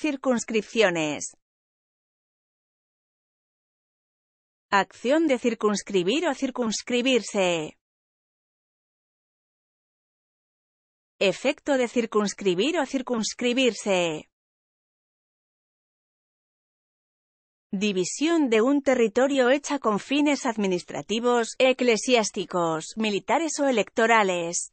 Circunscripciones. Acción de circunscribir o circunscribirse. Efecto de circunscribir o circunscribirse. División de un territorio hecha con fines administrativos, eclesiásticos, militares o electorales.